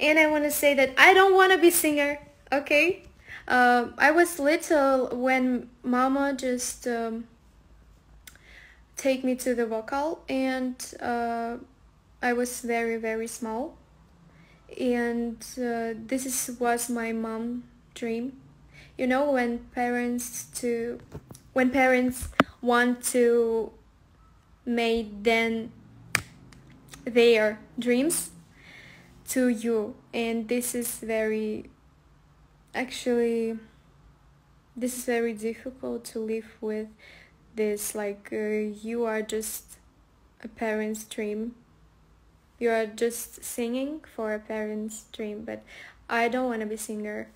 and I want to say that I don't want to be singer, okay? Uh, I was little when mama just um, take me to the vocal and uh, I was very very small and uh, this is, was my mom dream you know when parents to when parents want to make then their dreams to you and this is very actually this is very difficult to live with this like uh, you are just a parent's dream you are just singing for a parent's dream but i don't want to be singer